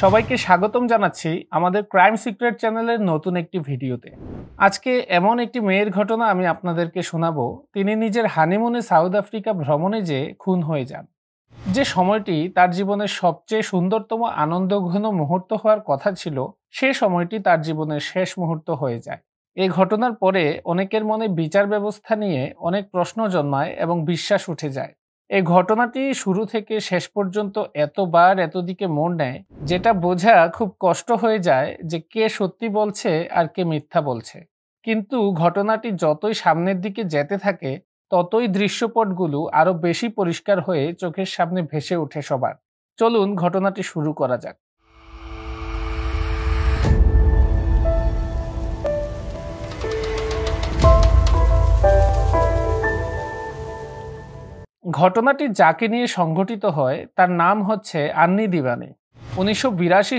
সবাইকে স্বাগতম জানাচ্ছি আমাদের ক্রাইম সিক্রেট চ্যানেলের নতুন একটি ভিডিওতে আজকে এমন একটি মেয়ের ঘটনা আমি আপনাদেরকে শোনাবো তিনি নিজের হানিমুনে সাউথ আফ্রিকা ভ্রমণে যে খুন হয়ে যান যে সময়টি তার জীবনের সবচেয়ে সুন্দরতম আনন্দঘন মুহূর্ত হওয়ার কথা ছিল সে সময়টি তার জীবনের শেষ মুহূর্ত হয়ে যায় এই ঘটনার পরে অনেকের মনে বিচার ব্যবস্থা নিয়ে অনেক প্রশ্ন জন্মায় এবং বিশ্বাস উঠে যায় এই ঘটনাটি শুরু থেকে শেষ পর্যন্ত এতবার এতদিকে মোড় নেয় যেটা বোঝা খুব কষ্ট হয়ে যায় যে কে সত্যি বলছে আর কে মিথ্যা বলছে কিন্তু ঘটনাটি যতই সামনের দিকে যেতে থাকে ততই দৃশ্যপটগুলো আরও বেশি পরিষ্কার হয়ে চোখের সামনে ভেসে ওঠে সবার চলুন ঘটনাটি শুরু করা যাক ঘটনাটি যাকে নিয়ে সংঘটিত হয় তার নাম হচ্ছে আন্নি দিবানি উনিশশো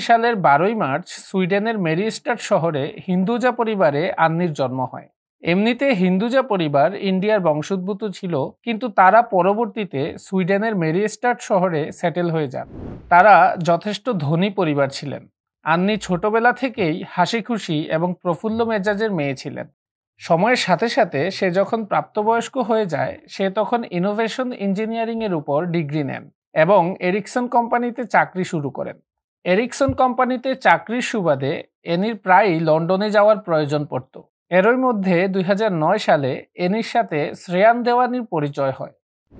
সালের বারোই মার্চ সুইডেনের মেরিস্টার শহরে হিন্দুজা পরিবারে আন্নির জন্ম হয় এমনিতে হিন্দুজা পরিবার ইন্ডিয়ার বংশোদ্ভূত ছিল কিন্তু তারা পরবর্তীতে সুইডেনের মেরিস্টার শহরে সেটেল হয়ে যান তারা যথেষ্ট ধনী পরিবার ছিলেন আন্নি ছোটবেলা থেকেই হাসি খুশি এবং প্রফুল্ল মেজাজের মেয়ে ছিলেন সময়ের সাথে সাথে সে যখন প্রাপ্তবয়স্ক হয়ে যায় সে তখন ইনোভেশন ইঞ্জিনিয়ারিংয়ের উপর ডিগ্রি নেন এবং এরিকসন কোম্পানিতে চাকরি শুরু করেন এরিকসন কোম্পানিতে চাকরির সুবাদে এনির প্রায়ই লন্ডনে যাওয়ার প্রয়োজন পড়ত এরই মধ্যে দুই সালে এনির সাথে শ্রেয়ান দেওয়ানির পরিচয় হয়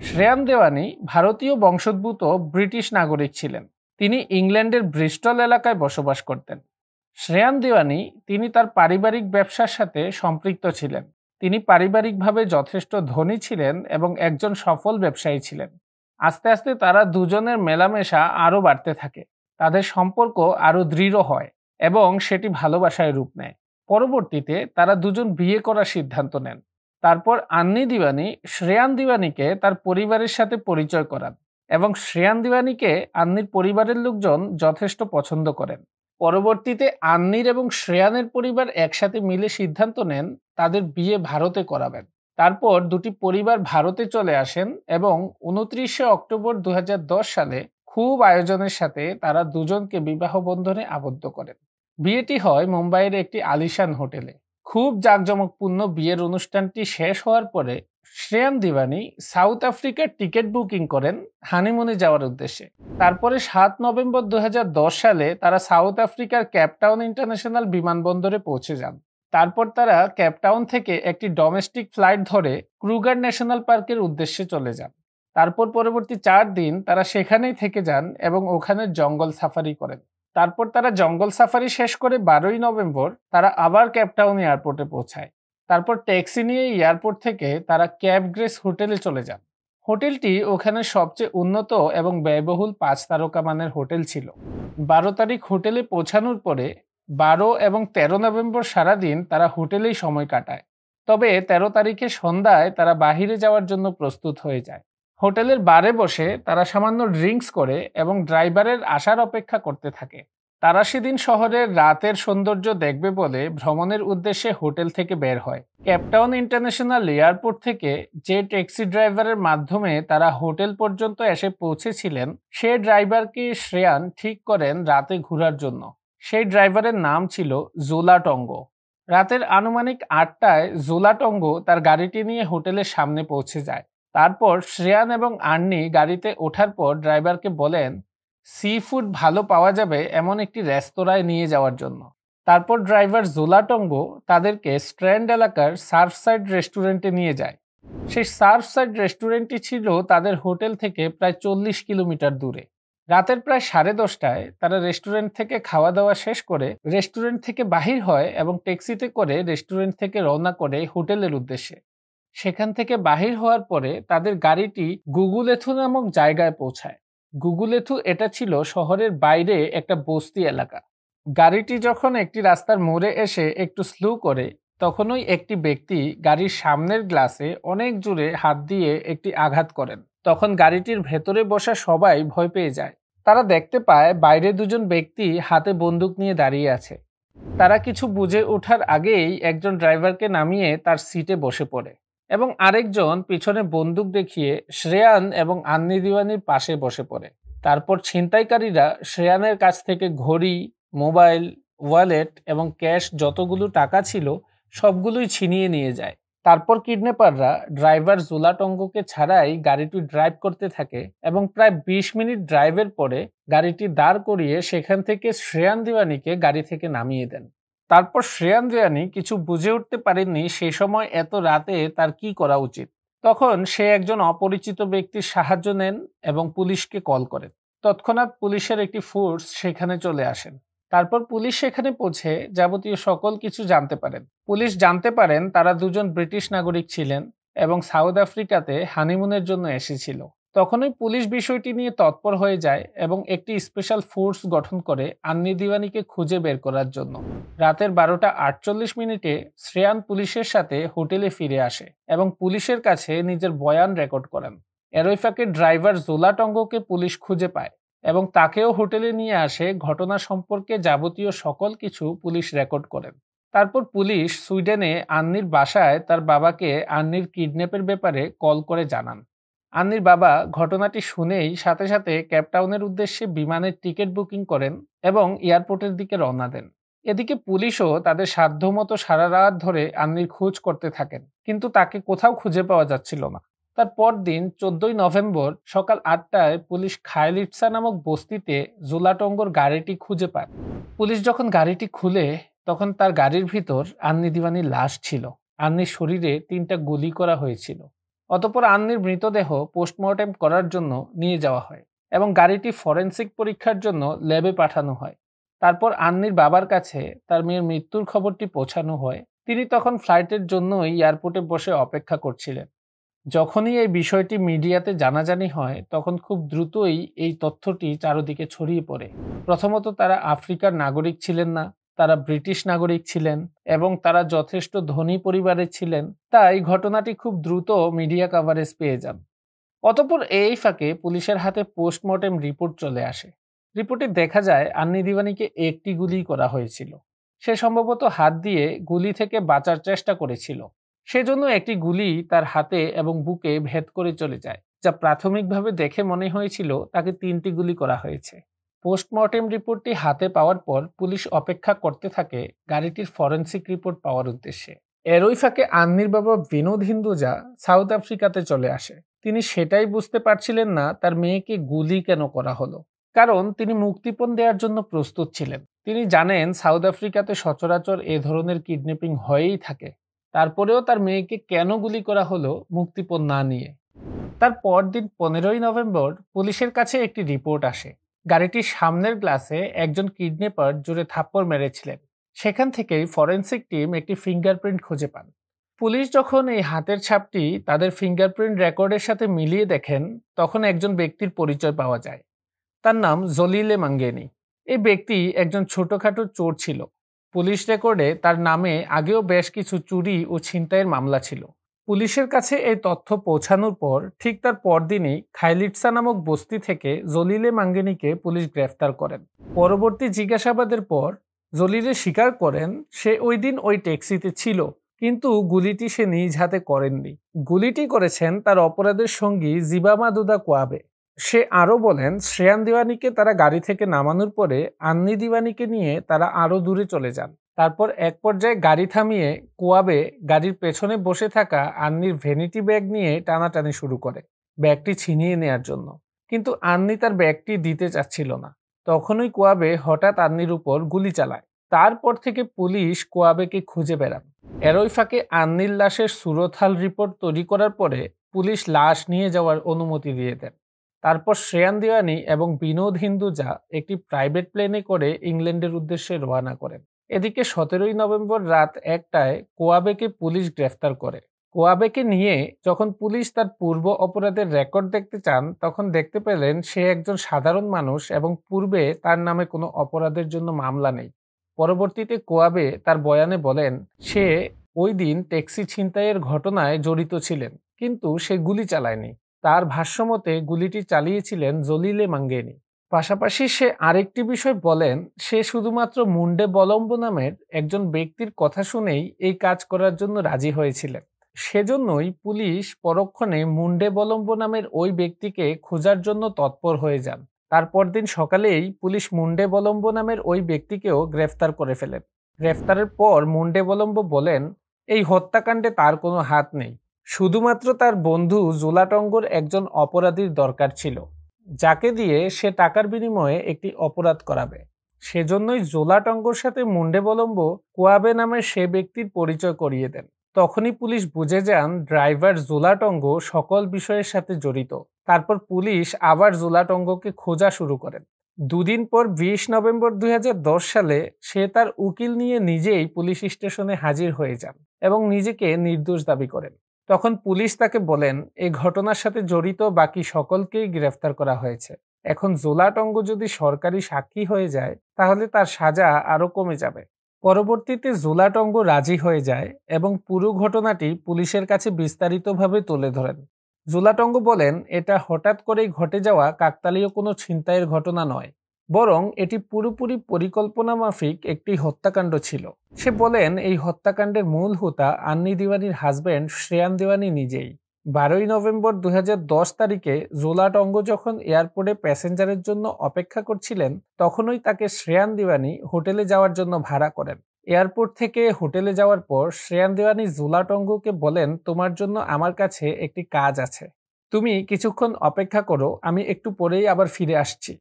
শ্রেয়ান দেওয়ানি ভারতীয় বংশোদ্ভূত ব্রিটিশ নাগরিক ছিলেন তিনি ইংল্যান্ডের ব্রিস্টল এলাকায় বসবাস করতেন শ্রেয়ান দেওয়ানি তিনি তার পারিবারিক ব্যবসার সাথে সম্পৃক্ত ছিলেন তিনি পারিবারিকভাবে যথেষ্ট ধনী ছিলেন এবং একজন সফল ব্যবসায়ী ছিলেন আস্তে আস্তে তারা দুজনের মেলামেশা আরও বাড়তে থাকে তাদের সম্পর্ক আরও দৃঢ় হয় এবং সেটি ভালোবাসায় রূপ নেয় পরবর্তীতে তারা দুজন বিয়ে করার সিদ্ধান্ত নেন তারপর আন্নি দিওয়ানি শ্রেয়ান দিওয়ানিকে তার পরিবারের সাথে পরিচয় করান এবং শ্রেয়ান দিওয়ানিকে আন্নির পরিবারের লোকজন যথেষ্ট পছন্দ করেন পরবর্তীতে আন্নির এবং শ্রেয়ানের পরিবার একসাথে মিলে সিদ্ধান্ত নেন তাদের বিয়ে ভারতে করাবেন তারপর দুটি পরিবার ভারতে চলে আসেন এবং উনত্রিশে অক্টোবর দু সালে খুব আয়োজনের সাথে তারা দুজনকে বিবাহ বন্ধনে আবদ্ধ করেন বিয়েটি হয় মুম্বাইয়ের একটি আলিশান হোটেলে খুব জাঁকজমকপূর্ণ বিয়ের অনুষ্ঠানটি শেষ হওয়ার পরে শ্রেয়ান দিবানি সাউথ আফ্রিকার টিকিট বুকিং করেন হানিমুনে যাওয়ার উদ্দেশ্যে তারপরে সাত নভেম্বর দু সালে তারা সাউথ আফ্রিকার ক্যাপটাউন ইন্টারন্যাশনাল বিমানবন্দরে পৌঁছে যান তারপর তারা ক্যাপটাউন থেকে একটি ডোমেস্টিক ফ্লাইট ধরে ক্রুগার ন্যাশনাল পার্কের উদ্দেশ্যে চলে যান তারপর পরবর্তী চার দিন তারা সেখানেই থেকে যান এবং ওখানে জঙ্গল সাফারি করেন তারপর তারা জঙ্গল সাফারি শেষ করে বারোই নভেম্বর তারা আবার ক্যাপটাউন এয়ারপোর্টে পৌঁছায় তারপর ট্যাক্সি নিয়ে এয়ারপোর্ট থেকে তারা ক্যাব গ্রেস হোটেলে চলে যান হোটেলটি ওখানে সবচেয়ে উন্নত এবং ব্যয়বহুল পাঁচ তারকা মানের হোটেল ছিল বারো তারিখ হোটেলে পৌঁছানোর পরে বারো এবং তেরো নভেম্বর সারাদিন তারা হোটেলেই সময় কাটায় তবে তেরো তারিখে সন্ধ্যায় তারা বাহিরে যাওয়ার জন্য প্রস্তুত হয়ে যায় হোটেলের বারে বসে তারা সামান্য ড্রিঙ্কস করে এবং ড্রাইভারের আসার অপেক্ষা করতে থাকে তারা সেদিন শহরের রাতের সৌন্দর্য দেখবে বলে ভ্রমণের উদ্দেশ্যে হোটেল থেকে বের হয় ক্যাপটাউন ইন্টারন্যাশনাল এয়ারপোর্ট থেকে যে ট্যাক্সি ড্রাইভারের মাধ্যমে তারা হোটেল পর্যন্ত এসে পৌঁছেছিলেন সে ড্রাইভারকে শ্রেয়ান ঠিক করেন রাতে ঘোরার জন্য সেই ড্রাইভারের নাম ছিল জোলাটঙ্গ রাতের আনুমানিক আটটায় জোলাটঙ্গ তার গাড়িটি নিয়ে হোটেলের সামনে পৌঁছে যায় তারপর শ্রেয়ান এবং আর্নি গাড়িতে ওঠার পর ড্রাইভারকে বলেন সি ফুড ভালো পাওয়া যাবে এমন একটি রেস্তোরাঁয় নিয়ে যাওয়ার জন্য তারপর ড্রাইভার জোলাটঙ্গো তাদেরকে স্ট্র্যান্ড এলাকার সার্ফসাইড রেস্টুরেন্টে নিয়ে যায় সেই সার্ফসাইড রেস্টুরেন্টটি ছিল তাদের হোটেল থেকে প্রায় চল্লিশ কিলোমিটার দূরে রাতের প্রায় সাড়ে দশটায় তারা রেস্টুরেন্ট থেকে খাওয়া দাওয়া শেষ করে রেস্টুরেন্ট থেকে বাহির হয় এবং ট্যাক্সিতে করে রেস্টুরেন্ট থেকে রওনা করে হোটেলের উদ্দেশ্যে সেখান থেকে বাহির হওয়ার পরে তাদের গাড়িটি গুগুলেথু নামক জায়গায় পৌঁছায় গুগুলেথু এটা ছিল শহরের বাইরে একটা বস্তি এলাকা গাড়িটি যখন একটি রাস্তার মোড়ে এসে একটু স্লো করে তখনই একটি ব্যক্তি গাড়ির সামনের গ্লাসে অনেক জোরে হাত দিয়ে একটি আঘাত করেন তখন গাড়িটির ভেতরে বসা সবাই ভয় পেয়ে যায় তারা দেখতে পায় বাইরে দুজন ব্যক্তি হাতে বন্দুক নিয়ে দাঁড়িয়ে আছে তারা কিছু বুঝে ওঠার আগেই একজন ড্রাইভারকে নামিয়ে তার সিটে বসে পড়ে এবং আরেকজন পিছনে বন্দুক দেখিয়ে শ্রেয়ান এবং আন্নি দিওয়ানির পাশে বসে পড়ে তারপর ছিনতাইকারীরা শ্রেয়ানের কাছ থেকে ঘড়ি মোবাইল ওয়ালেট এবং ক্যাশ যতগুলো টাকা ছিল সবগুলোই ছিনিয়ে নিয়ে যায় তারপর কিডন্যাপাররা ড্রাইভার জোলাটঙ্গকে ছাড়াই গাড়িটি ড্রাইভ করতে থাকে এবং প্রায় ২০ মিনিট ড্রাইভের পরে গাড়িটি দাঁড় করিয়ে সেখান থেকে শ্রেয়ান দিওয়ানিকে গাড়ি থেকে নামিয়ে দেন তারপর শ্রেয়ান জয়ানি কিছু বুঝে উঠতে পারেননি সে সময় এত রাতে তার কি করা উচিত তখন সে একজন অপরিচিত ব্যক্তির সাহায্য নেন এবং পুলিশকে কল করেন তৎক্ষণাৎ পুলিশের একটি ফোর্স সেখানে চলে আসেন তারপর পুলিশ সেখানে পৌঁছে যাবতীয় সকল কিছু জানতে পারেন পুলিশ জানতে পারেন তারা দুজন ব্রিটিশ নাগরিক ছিলেন এবং সাউথ আফ্রিকাতে হানিমুনের জন্য এসেছিল তখনই পুলিশ বিষয়টি নিয়ে তৎপর হয়ে যায় এবং একটি স্পেশাল ফোর্স গঠন করে আন্নি দিওয়ানিকে খুঁজে বের করার জন্য রাতের বারোটা আটচল্লিশ মিনিটে শ্রেয়ান পুলিশের সাথে হোটেলে ফিরে আসে এবং পুলিশের কাছে নিজের বয়ান রেকর্ড করেন এরোইফাকে ড্রাইভার জোলাটঙ্গকে পুলিশ খুঁজে পায় এবং তাকেও হোটেলে নিয়ে আসে ঘটনা সম্পর্কে যাবতীয় সকল কিছু পুলিশ রেকর্ড করেন তারপর পুলিশ সুইডেনে আন্নির বাসায় তার বাবাকে আন্নির কিডন্যাপের ব্যাপারে কল করে জানান আন্নির বাবা ঘটনাটি শুনেই সাথে সাথে ক্যাপটাউনের উদ্দেশ্যে বিমানের টিকিট বুকিং করেন এবং এয়ারপোর্টের দিকে রওনা দেন এদিকে পুলিশও তাদের সাধ্যমতো সারা রাত ধরে আন্নির খোঁজ করতে থাকেন কিন্তু তাকে কোথাও খুঁজে পাওয়া যাচ্ছিল না তার পরদিন চোদ্দই নভেম্বর সকাল আটটায় পুলিশ খায়লিপসা নামক বস্তিতে জোলাটঙ্গর গাড়িটি খুঁজে পায় পুলিশ যখন গাড়িটি খুলে তখন তার গাড়ির ভিতর আন্নি দিওয়ানির লাশ ছিল আন্নির শরীরে তিনটা গুলি করা হয়েছিল অতপর আন্নির মৃতদেহ পোস্টমর্টেম করার জন্য নিয়ে যাওয়া হয় এবং গাড়িটি ফরেন্সিক পরীক্ষার জন্য ল্যাবে পাঠানো হয় তারপর আন্নির বাবার কাছে তার মেয়ের মৃত্যুর খবরটি পৌঁছানো হয় তিনি তখন ফ্লাইটের জন্যই এয়ারপোর্টে বসে অপেক্ষা করছিলেন যখনই এই বিষয়টি মিডিয়াতে জানাজানি হয় তখন খুব দ্রুতই এই তথ্যটি চারদিকে ছড়িয়ে পড়ে প্রথমত তারা আফ্রিকার নাগরিক ছিলেন না তারা ব্রিটিশ নাগরিক ছিলেন এবং তারা যথেষ্ট ধনী পরিবারের ছিলেন তাই ঘটনাটি খুব দ্রুত মিডিয়া কাভারেজ পেয়ে যান অতপর এই ফাঁকে পুলিশের হাতে পোস্টমর্টেম রিপোর্ট চলে আসে রিপোর্টে দেখা যায় আন্নি দিওয়ানিকে একটি গুলি করা হয়েছিল সে সম্ভবত হাত দিয়ে গুলি থেকে বাঁচার চেষ্টা করেছিল সেজন্য একটি গুলি তার হাতে এবং বুকে ভেদ করে চলে যায় যা প্রাথমিকভাবে দেখে মনে হয়েছিল তাকে তিনটি গুলি করা হয়েছে পোস্টমর্টেম রিপোর্টটি হাতে পাওয়ার পর পুলিশ অপেক্ষা করতে থাকে গাড়িটির ফরেন্সিক রিপোর্ট পাওয়ার উদ্দেশ্যে এরই ফাঁকে আন্নির বাবা বিনোদ হিন্দুজা সাউথ আফ্রিকাতে চলে আসে তিনি সেটাই বুঝতে পারছিলেন না তার মেয়েকে গুলি কেন করা হলো কারণ তিনি মুক্তিপণ দেওয়ার জন্য প্রস্তুত ছিলেন তিনি জানেন সাউথ আফ্রিকাতে সচরাচর এ ধরনের কিডন্যাপিং হয়েই থাকে তারপরেও তার মেয়েকে কেন গুলি করা হলো মুক্তিপণ না নিয়ে তার পরদিন পনেরোই নভেম্বর পুলিশের কাছে একটি রিপোর্ট আসে গাড়িটির সামনের গ্লাসে একজন কিডন্যাপার জুড়ে থাপ্পড় মেরেছিলেন সেখান থেকেই ফরেন্সিক টিম একটি ফিঙ্গারপ্রিন্ট খুঁজে পান পুলিশ যখন এই হাতের ছাপটি তাদের ফিঙ্গারপ্রিন্ট রেকর্ডের সাথে মিলিয়ে দেখেন তখন একজন ব্যক্তির পরিচয় পাওয়া যায় তার নাম জলিলে মাঙ্গেনি এই ব্যক্তি একজন ছোটখাটো চোর ছিল পুলিশ রেকর্ডে তার নামে আগেও বেশ কিছু চুরি ও ছিনতাইয়ের মামলা ছিল পুলিশের কাছে এই তথ্য পৌঁছানোর পর ঠিক তার পরদিনই খাইলিটসা নামক বস্তি থেকে জলিলে মাঙ্গিনীকে পুলিশ গ্রেফতার করেন পরবর্তী জিজ্ঞাসাবাদের পর জলিলে স্বীকার করেন সে ওই দিন ওই ট্যাক্সিতে ছিল কিন্তু গুলিটি সে নিজ হাতে করেননি গুলিটি করেছেন তার অপরাধের সঙ্গী জিবামাদুদা কোয়াবে সে আরও বলেন শ্রেয়ান দিওয়ানিকে তারা গাড়ি থেকে নামানোর পরে আন্নি দিওয়ানিকে নিয়ে তারা আরও দূরে চলে যান তারপর এক পর্যায়ে গাড়ি থামিয়ে কোয়াবে গাড়ির পেছনে বসে থাকা আন্নির ভ্যানিটি ব্যাগ নিয়ে টানাটানি শুরু করে ব্যাগটি ছিনিয়ে নেয়ার জন্য কিন্তু আন্নি তার ব্যাগটি দিতে চাচ্ছিল না তখনই কোয়াবে হঠাৎ আন্নির উপর গুলি চালায় তারপর থেকে পুলিশ কোয়াবেকে খুঁজে বেড়ান এরই ফাঁকে আন্নির লাশের সুরথাল রিপোর্ট তৈরি করার পরে পুলিশ লাশ নিয়ে যাওয়ার অনুমতি দিয়ে দেন তারপর শ্রেয়ান দেওয়ানি এবং বিনোদ হিন্দুজা একটি প্রাইভেট প্লেনে করে ইংল্যান্ডের উদ্দেশ্যে রওয়ানা করেন এদিকে সতেরোই নভেম্বর রাত একটায় কোয়াবেকে পুলিশ গ্রেফতার করে কোয়াবেকে নিয়ে যখন পুলিশ তার পূর্ব অপরাধের রেকর্ড দেখতে চান তখন দেখতে পেলেন সে একজন সাধারণ মানুষ এবং পূর্বে তার নামে কোনো অপরাধের জন্য মামলা নেই পরবর্তীতে কোয়াবে তার বয়ানে বলেন সে ওই দিন ট্যাক্সি ছিনতাইয়ের ঘটনায় জড়িত ছিলেন কিন্তু সে গুলি চালায়নি তার ভাষ্যমতে গুলিটি চালিয়েছিলেন জলিলে মাঙ্গেনি পাশাপাশি সে আরেকটি বিষয় বলেন সে শুধুমাত্র মুন্ডে বলম্ব নামের একজন ব্যক্তির কথা শুনেই এই কাজ করার জন্য রাজি হয়েছিলেন সেজন্যই পুলিশ পরক্ষণে মুন্ডে বলম্ব নামের ওই ব্যক্তিকে খোঁজার জন্য তৎপর হয়ে যান তারপর দিন সকালেই পুলিশ মুন্ডে বলম্ব নামের ওই ব্যক্তিকেও গ্রেফতার করে ফেলেন গ্রেফতারের পর মুন্ডে বলম্ব বলেন এই হত্যাকাণ্ডে তার কোনো হাত নেই শুধুমাত্র তার বন্ধু জোলাটঙ্গর একজন অপরাধীর দরকার ছিল যাকে দিয়ে সে টাকার বিনিময়ে একটি অপরাধ করাবে সেজন্যই জোলাটঙ্গর সাথে মুন্ডেবলম্ব কুয়াবে নামে সে ব্যক্তির পরিচয় করিয়ে দেন তখনই পুলিশ বুঝে যান ড্রাইভার জোলাটঙ্গ সকল বিষয়ের সাথে জড়িত তারপর পুলিশ আবার জোলাটঙ্গকে খোঁজা শুরু করেন দুদিন পর বিশ নভেম্বর দুই সালে সে তার উকিল নিয়ে নিজেই পুলিশ স্টেশনে হাজির হয়ে যান এবং নিজেকে নির্দোষ দাবি করেন তখন পুলিশ তাকে বলেন এই ঘটনার সাথে জড়িত বাকি সকলকেই গ্রেফতার করা হয়েছে এখন জোলাটঙ্গ যদি সরকারি সাক্ষী হয়ে যায় তাহলে তার সাজা আরও কমে যাবে পরবর্তীতে জোলাটঙ্গ রাজি হয়ে যায় এবং পুরো ঘটনাটি পুলিশের কাছে বিস্তারিতভাবে তুলে ধরেন জোলাটঙ্গ বলেন এটা হঠাৎ করেই ঘটে যাওয়া কাকতালীয় কোনো ছিনতাইয়ের ঘটনা নয় বরং এটি পুরোপুরি পরিকল্পনা মাফিক একটি হত্যাকাণ্ড ছিল সে বলেন এই হত্যাকাণ্ডের মূল হোতা আন্নি দিওয়ানির হাজব্যান্ড শ্রেয়ান দিওয়ানি নিজেই বারোই নভেম্বর দু তারিখে অঙ্গ যখন এয়ারপোর্টে প্যাসেঞ্জারের জন্য অপেক্ষা করছিলেন তখনই তাকে শ্রেয়ান দিওয়ানি হোটেলে যাওয়ার জন্য ভাড়া করেন এয়ারপোর্ট থেকে হোটেলে যাওয়ার পর শ্রেয়ান দিওয়ানি জোলাটঙ্গকে বলেন তোমার জন্য আমার কাছে একটি কাজ আছে তুমি কিছুক্ষণ অপেক্ষা করো আমি একটু পরেই আবার ফিরে আসছি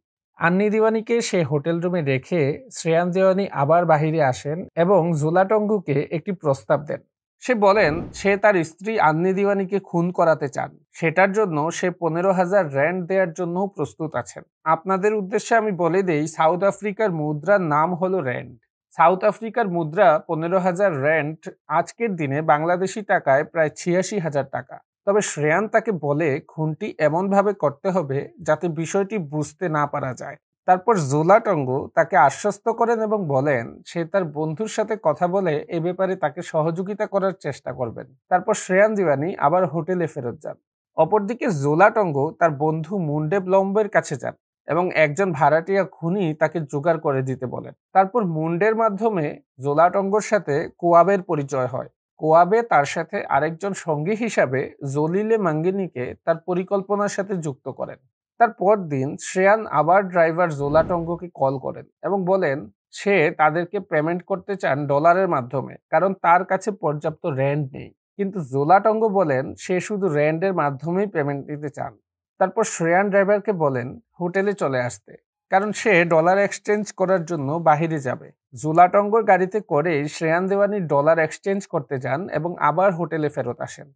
আন্নি দিওয়ানিকে সে হোটেল রুমে রেখে শ্রেয়ান দেওয়ানি আবার বাহিরে আসেন এবং জোলাটঙ্গুকে একটি প্রস্তাব দেন সে বলেন সে তার স্ত্রী আন্নি দিওয়ানিকে খুন করাতে চান সেটার জন্য সে পনেরো হাজার র্যান্ড দেওয়ার জন্য প্রস্তুত আছেন আপনাদের উদ্দেশ্যে আমি বলে দেই সাউথ আফ্রিকার মুদ্রার নাম হলো র্যান্ড সাউথ আফ্রিকার মুদ্রা পনেরো হাজার র্যান্ড আজকের দিনে বাংলাদেশি টাকায় প্রায় ছিয়াশি হাজার টাকা তবে শ্রেয়ান তাকে বলে খুনটি এমনভাবে করতে হবে যাতে বিষয়টি বুঝতে না পারা যায় তারপর জোলাটঙ্গ তাকে আশ্বস্ত করেন এবং বলেন সে তার বন্ধুর সাথে কথা বলে এ ব্যাপারে তাকে সহযোগিতা করার চেষ্টা করবেন তারপর শ্রেয়ান দিওয়ানি আবার হোটেলে ফেরত যান অপরদিকে জোলাটঙ্গ তার বন্ধু মুন্ডেব লম্বের কাছে যান এবং একজন ভাড়াটিয়া খুনি তাকে জোগাড় করে দিতে বলেন তারপর মুন্ডের মাধ্যমে জোলাটঙ্গর সাথে কোয়াবের পরিচয় হয় কোয়াবে তার সাথে আরেকজন সঙ্গী হিসাবে জলিলে মাঙ্গিনিকে তার পরিকল্পনার সাথে যুক্ত করেন তার পরদিন শ্রেয়ান আবার ড্রাইভার জোলাটঙ্গকে কল করেন এবং বলেন সে তাদেরকে পেমেন্ট করতে চান ডলারের মাধ্যমে কারণ তার কাছে পর্যাপ্ত র্যান্ড নেই কিন্তু জোলাটঙ্গ বলেন সে শুধু র্যান্ডের মাধ্যমেই পেমেন্ট নিতে চান তারপর শ্রেয়ান ড্রাইভারকে বলেন হোটেলে চলে আসতে কারণ সে ডলার এক্সচেঞ্জ করার জন্য বাহিরে যাবে জুলাটঙ্গর গাড়িতে করে শ্রেয়ান দেওয়ানি ডলার এক্সচেঞ্জ করতে যান এবং আবার হোটেলে ফেরত আসেন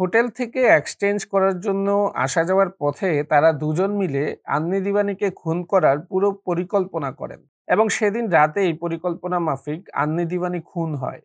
হোটেল থেকে এক্সচেঞ্জ করার জন্য আসা যাওয়ার পথে তারা দুজন মিলে আন্নি দিবানিকে খুন করার পুরো পরিকল্পনা করেন এবং সেদিন রাতেই পরিকল্পনা মাফিক আন্নি দিবানি খুন হয়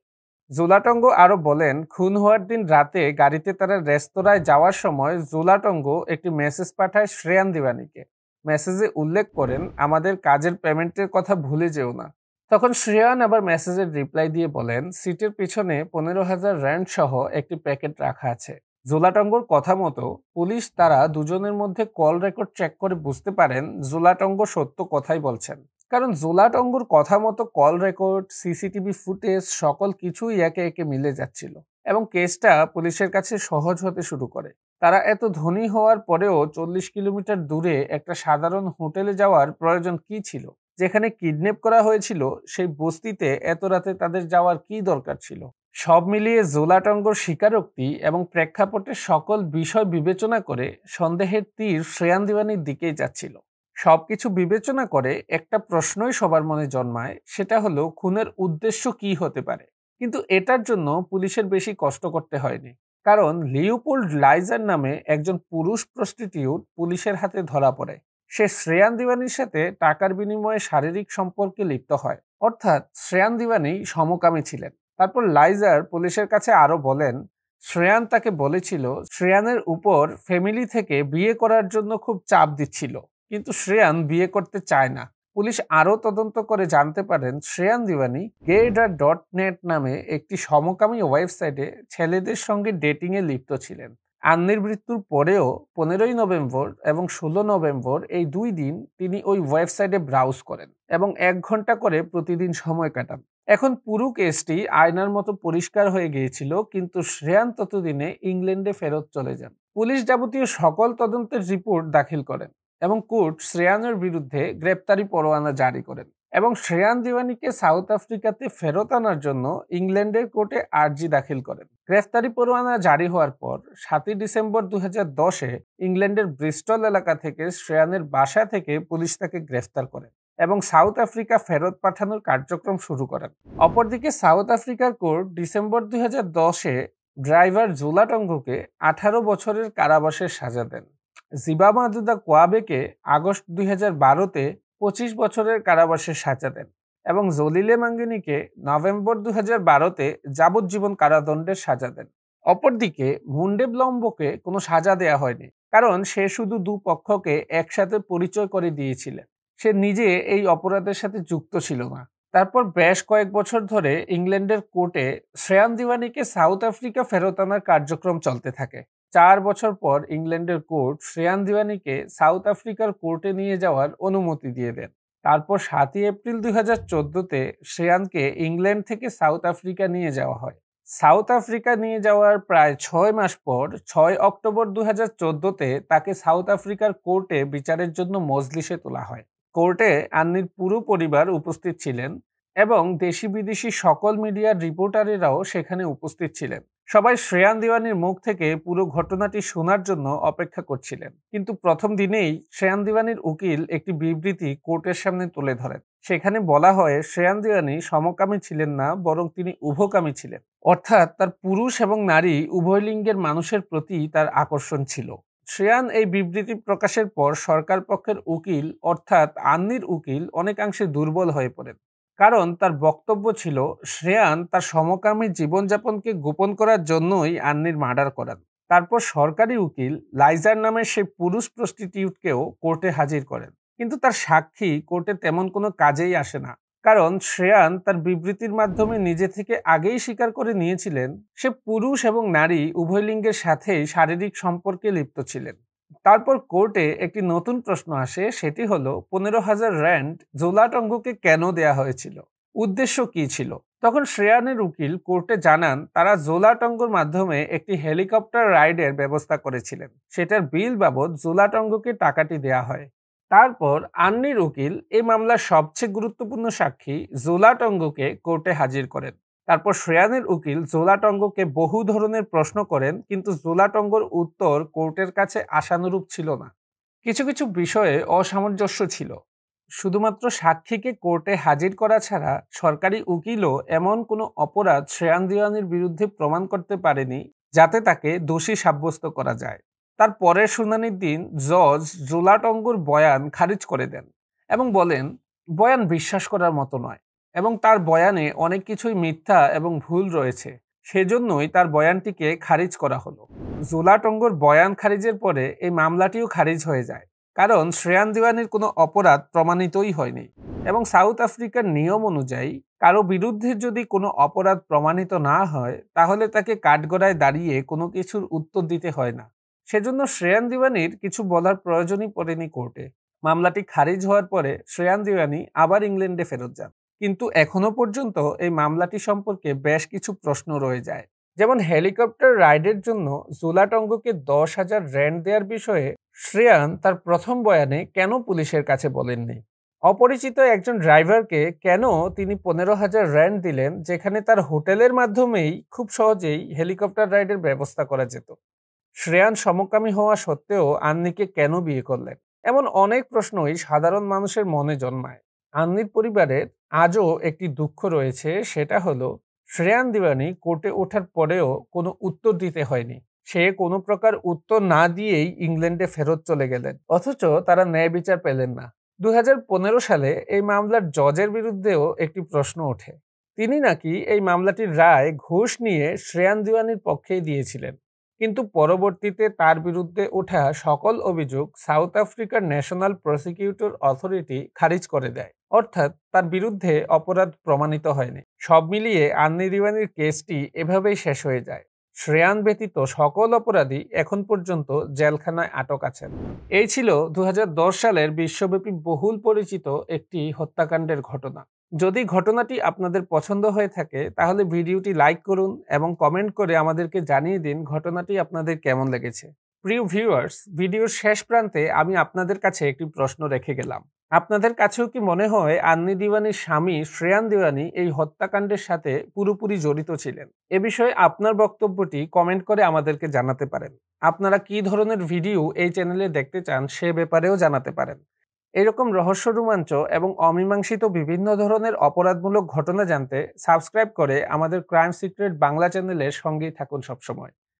জোলাটঙ্গ আরও বলেন খুন হওয়ার দিন রাতে গাড়িতে তারা রেস্তোরাঁয় যাওয়ার সময় জোলাটঙ্গ একটি মেসেজ পাঠায় শ্রেয়ান দিবানিকে মেসেজে উল্লেখ করেন আমাদের কাজের পেমেন্টের কথা ভুলে যেও না তখন শ্রেয়ান আবার মেসেজের রিপ্লাই দিয়ে বলেন সিটের পিছনে পনেরো হাজার র্যান্ড সহ একটি প্যাকেট রাখা আছে জোলাটঙ্গর কথা মতো পুলিশ তারা দুজনের মধ্যে কল রেকর্ড চেক করে বুঝতে পারেন জোলাটঙ্গ সত্য কথাই বলছেন কারণ জোলাটঙ্গর কথা মতো কল রেকর্ড সিসিটিভি ফুটেজ সকল কিছুই একে একে মিলে যাচ্ছিল এবং কেসটা পুলিশের কাছে সহজ হতে শুরু করে তারা এত ধনী হওয়ার পরেও চল্লিশ কিলোমিটার দূরে একটা সাধারণ হোটেলে যাওয়ার প্রয়োজন কি ছিল যেখানে কিডন্যাপ করা হয়েছিল সেই বস্তিতে এত রাতে তাদের যাওয়ার কি দরকার ছিল সব মিলিয়ে জোলাটঙ্গর স্বীকারোক্তি এবং প্রেক্ষাপটের সকল বিষয় বিবেচনা করে সন্দেহের তীর শ্রেয়ান দিওয়ানির দিকেই যাচ্ছিল সব কিছু বিবেচনা করে একটা প্রশ্নই সবার মনে জন্মায় সেটা হলো খুনের উদ্দেশ্য কি হতে পারে কিন্তু এটার জন্য পুলিশের বেশি কষ্ট করতে হয়নি কারণ লিওপোল্ড লাইজার নামে একজন পুরুষ প্রস্টিটিউট পুলিশের হাতে ধরা পড়ে সে শ্রেয়ান দিবানির সাথে টাকার বিনিময়ে শারীরিক সম্পর্কে লিপ্ত হয় অর্থাৎ শ্রেয়ান দিবানি সমকামী ছিলেন তারপর লাইজার পুলিশের কাছে আরও বলেন শ্রেয়ান তাকে বলেছিল শ্রেয়ানের উপর ফ্যামিলি থেকে বিয়ে করার জন্য খুব চাপ দিচ্ছিল কিন্তু শ্রেয়ান বিয়ে করতে চায় না পুলিশ আরও তদন্ত করে জানতে পারেন Shrien Dewani Gaydar dot net নামে একটি সমকামী ওয়েবসাইটে ছেলেদের সঙ্গে ডেটিংয়ে লিপ্ত ছিলেন আন্নির মৃত্যুর পরেও পনেরোই নভেম্বর এবং ষোলো নভেম্বর এই দুই দিন তিনি ওই ওয়েবসাইটে ব্রাউজ করেন এবং এক ঘন্টা করে প্রতিদিন সময় কাটান এখন পুরো কেসটি আয়নার মতো পরিষ্কার হয়ে গিয়েছিল কিন্তু শ্রেয়ান ততদিনে ইংল্যান্ডে ফেরত চলে যান পুলিশ যাবতীয় সকল তদন্তের রিপোর্ট দাখিল করেন এবং কোর্ট শ্রেয়ানের বিরুদ্ধে গ্রেপ্তারি পরোয়ানা জারি করেন এবং শ্রেয়ান দিওয়ানিকে সাউথ আফ্রিকাতে ফেরত আনার জন্য ইংল্যান্ডের কোর্টে আর্জি দাখিল করেন গ্রেফতারি পরোয়ানা জারি হওয়ার পর সাতই ডিসেম্বর দু দশে ইংল্যান্ডের ব্রিস্টল এলাকা থেকে শ্রেয়ানের বাসা থেকে পুলিশ তাকে গ্রেফতার করেন এবং সাউথ আফ্রিকা ফেরত পাঠানোর কার্যক্রম শুরু করেন অপরদিকে সাউথ আফ্রিকার কোর্ট ডিসেম্বর দুই দশে ড্রাইভার জুলাটঙ্গকে আঠারো বছরের কারাবাসের সাজা দেন জিম্বাবু কোয়াবেকে আগস্ট দুই হাজার বারোতে পঁচিশ বছরের কারাবাসে সাজা দেন এবং জলিলে মাঙ্গিনীকে নভেম্বর দু হাজার বারোতে যাবজ্জীবন কারাদণ্ডের সাজা দেন অপরদিকে মুন্ডেব লম্বকে কোনো সাজা দেয়া হয়নি কারণ সে শুধু দুপক্ষকে একসাথে পরিচয় করে দিয়েছিলেন সে নিজে এই অপরাধের সাথে যুক্ত ছিল না তারপর বেশ কয়েক বছর ধরে ইংল্যান্ডের কোর্টে শ্রেয়ান দিওয়ানিকে সাউথ আফ্রিকা ফেরত আনার কার্যক্রম চলতে থাকে চার বছর পর ইংল্যান্ডের কোর্ট শ্রেয়ান দিওয়ানিকে সাউথ আফ্রিকার কোর্টে নিয়ে যাওয়ার অনুমতি দিয়ে দেন তারপর সাতই এপ্রিল দুই হাজার চোদ্দোতে শ্রেয়ানকে ইংল্যান্ড থেকে সাউথ আফ্রিকা নিয়ে যাওয়া হয় সাউথ আফ্রিকা নিয়ে যাওয়ার প্রায় ছয় মাস পর ছয় অক্টোবর দু হাজার চোদ্দোতে তাকে সাউথ আফ্রিকার কোর্টে বিচারের জন্য মজলিসে তোলা হয় কোর্টে আন্নির পুরো পরিবার উপস্থিত ছিলেন এবং দেশি বিদেশি সকল মিডিয়ার রিপোর্টারেরাও সেখানে উপস্থিত ছিলেন সবাই শ্রেয়ান দিওয়ানির মুখ থেকে পুরো ঘটনাটি শোনার জন্য অপেক্ষা করছিলেন কিন্তু প্রথম দিনেই শ্রেয়ান দিওয়ানির উকিল একটি বিবৃতি কোর্টের সামনে তুলে ধরেন সেখানে বলা হয় শ্রেয়ান দিওয়ানি সমকামী ছিলেন না বরং তিনি উভকামী ছিলেন অর্থাৎ তার পুরুষ এবং নারী উভয় লিঙ্গের মানুষের প্রতি তার আকর্ষণ ছিল শ্রেয়ান এই বিবৃতি প্রকাশের পর সরকার পক্ষের উকিল অর্থাৎ আন্নির উকিল অনেকাংশে দুর্বল হয়ে পড়েন কারণ তার বক্তব্য ছিল শ্রেয়ান তার সমকামী জীবনযাপনকে গোপন করার জন্যই আন্নির মার্ডার করান তারপর সরকারি উকিল লাইজার নামে সেই পুরুষ প্রস্টিটিউটকেও কোর্টে হাজির করেন কিন্তু তার সাক্ষী কোর্টে তেমন কোনো কাজেই আসে না কারণ শ্রেয়ান তার বিবৃতির মাধ্যমে নিজে থেকে আগেই স্বীকার করে নিয়েছিলেন সে পুরুষ এবং নারী উভয় লিঙ্গের সাথেই শারীরিক সম্পর্কে লিপ্ত ছিলেন তারপর কোর্টে একটি নতুন প্রশ্ন আসে সেটি হলো পনেরো হাজার র্যান্ড জোলাটঙ্গকে কেন দেয়া হয়েছিল উদ্দেশ্য কি ছিল তখন শ্রেয়ানের উকিল কোর্টে জানান তারা জোলাটঙ্গর মাধ্যমে একটি হেলিকপ্টার রাইডের ব্যবস্থা করেছিলেন সেটার বিল বাবদ জোলাটঙ্গকে টাকাটি দেয়া হয় তারপর আন্নির উকিল এ মামলার সবচেয়ে গুরুত্বপূর্ণ সাক্ষী জোলাটঙ্গকে কোর্টে হাজির করেন তারপর শ্রেয়ানের উকিল জোলাটঙ্গকে বহু ধরনের প্রশ্ন করেন কিন্তু জোলাটঙ্গর উত্তর কোর্টের কাছে আশানুরূপ ছিল না কিছু কিছু বিষয়ে অসামঞ্জস্য ছিল শুধুমাত্র সাক্ষীকে কোর্টে হাজির করা ছাড়া সরকারি উকিলও এমন কোনো অপরাধ শ্রেয়ান দিওয়ানির বিরুদ্ধে প্রমাণ করতে পারেনি যাতে তাকে দোষী সাব্যস্ত করা যায় তার পরের শুনানির দিন জজ জোলাটঙ্গুর বয়ান খারিজ করে দেন এবং বলেন বয়ান বিশ্বাস করার মতো নয় এবং তার বয়ানে অনেক কিছুই মিথ্যা এবং ভুল রয়েছে সেজন্যই তার বয়ানটিকে খারিজ করা হলো জোলাটঙ্গর বয়ান খারিজের পরে এই মামলাটিও খারিজ হয়ে যায় কারণ শ্রেয়ান দিওয়ানির কোনো অপরাধ প্রমাণিতই হয়নি এবং সাউথ আফ্রিকার নিয়ম অনুযায়ী কারো বিরুদ্ধে যদি কোনো অপরাধ প্রমাণিত না হয় তাহলে তাকে কাঠগড়ায় দাঁড়িয়ে কোনো কিছুর উত্তর দিতে হয় না সেজন্য শ্রেয়ান দিওয়ানির কিছু বলার প্রয়োজনই পড়েনি কোর্টে মামলাটি খারিজ হওয়ার পরে শ্রেয়ান দিওয়ানি আবার ইংল্যান্ডে ফেরত যান কিন্তু এখনো পর্যন্ত এই মামলাটি সম্পর্কে বেশ কিছু প্রশ্ন রয়ে যায় যেমন হেলিকপ্টার রাইডের জন্য জুলাটঙ্গকে দশ হাজার র্যান্ড দেওয়ার বিষয়ে শ্রেয়ান তার প্রথম বয়ানে কেন পুলিশের কাছে বলেননি অপরিচিত একজন ড্রাইভারকে কেন তিনি পনেরো হাজার র্যান্ড দিলেন যেখানে তার হোটেলের মাধ্যমেই খুব সহজেই হেলিকপ্টার রাইডের ব্যবস্থা করা যেত শ্রেয়ান সমকামী হওয়া সত্ত্বেও আন্নিকে কেন বিয়ে করলেন এমন অনেক প্রশ্নই সাধারণ মানুষের মনে জন্মায় আন্নির পরিবারের আজও একটি দুঃখ রয়েছে সেটা হলো শ্রেয়ান দিওয়ানি কোর্টে ওঠার পরেও কোনো উত্তর দিতে হয়নি সে কোনো প্রকার উত্তর না দিয়েই ইংল্যান্ডে ফেরত চলে গেলেন অথচ তারা ন্যায় বিচার পেলেন না দু সালে এই মামলার জজের বিরুদ্ধেও একটি প্রশ্ন ওঠে তিনি নাকি এই মামলাটির রায় ঘুষ নিয়ে শ্রেয়ান দিওয়ানির পক্ষেই দিয়েছিলেন কিন্তু পরবর্তীতে তার বিরুদ্ধে ওঠা সকল অভিযোগ সাউথ আফ্রিকার ন্যাশনাল প্রসিকিউটর অথরিটি খারিজ করে দেয় অর্থাৎ তার বিরুদ্ধে অপরাধ প্রমাণিত হয়নি সব মিলিয়ে আন্নি রিওয়ানির কেসটি এভাবেই শেষ হয়ে যায় শ্রেয়ান ব্যতীত সকল অপরাধী এখন পর্যন্ত জেলখানায় আটক আছেন এই ছিল দু সালের বিশ্বব্যাপী বহুল পরিচিত একটি হত্যাকাণ্ডের ঘটনা যদি ঘটনাটি আপনাদের পছন্দ হয়ে থাকে তাহলে ভিডিওটি লাইক করুন এবং কমেন্ট করে আমাদেরকে জানিয়ে দিন ঘটনাটি আপনাদের কেমন লেগেছে প্রিয় ভিউয়ার্স ভিডিওর শেষ প্রান্তে আমি আপনাদের কাছে একটি প্রশ্ন রেখে গেলাম আপনাদের কাছেও কি মনে হয় আন্নি দিওয়ানির স্বামী শ্রেয়ান দিওয়ানি এই হত্যাকাণ্ডের সাথে পুরোপুরি জড়িত ছিলেন এ বিষয়ে আপনার বক্তব্যটি কমেন্ট করে আমাদেরকে জানাতে পারেন আপনারা কি ধরনের ভিডিও এই চ্যানেলে দেখতে চান সে ব্যাপারেও জানাতে পারেন এরকম রহস্য রোমাঞ্চ এবং অমীমাংসিত বিভিন্ন ধরনের অপরাধমূলক ঘটনা জানতে সাবস্ক্রাইব করে আমাদের ক্রাইম সিক্রেট বাংলা চ্যানেলের সঙ্গেই থাকুন সবসময়